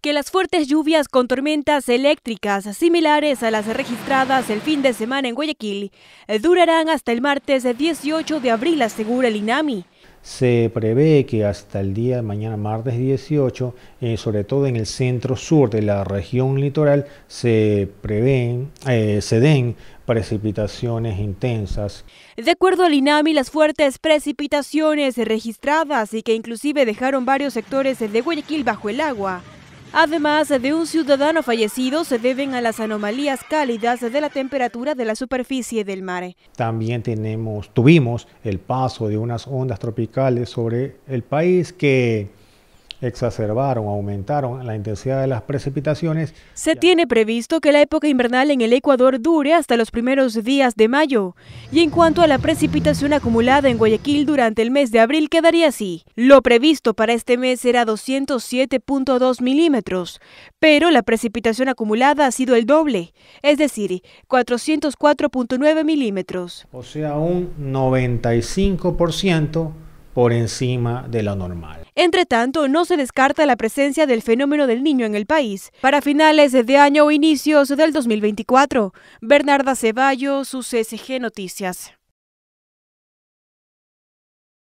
que las fuertes lluvias con tormentas eléctricas similares a las registradas el fin de semana en Guayaquil eh, durarán hasta el martes 18 eh, de abril, asegura el INAMI. Se prevé que hasta el día de mañana, martes 18, eh, sobre todo en el centro sur de la región litoral, se prevén, se den precipitaciones intensas. De acuerdo al INAMI, las fuertes precipitaciones registradas y que inclusive dejaron varios sectores de Guayaquil bajo el agua Además de un ciudadano fallecido, se deben a las anomalías cálidas de la temperatura de la superficie del mar. También tenemos, tuvimos el paso de unas ondas tropicales sobre el país que exacerbaron, aumentaron la intensidad de las precipitaciones. Se tiene previsto que la época invernal en el Ecuador dure hasta los primeros días de mayo. Y en cuanto a la precipitación acumulada en Guayaquil durante el mes de abril quedaría así. Lo previsto para este mes era 207.2 milímetros, pero la precipitación acumulada ha sido el doble, es decir, 404.9 milímetros. O sea, un 95% por encima de lo normal. Entre tanto, no se descarta la presencia del fenómeno del niño en el país para finales de año o inicios del 2024. Bernarda Ceballos, UCSG Noticias.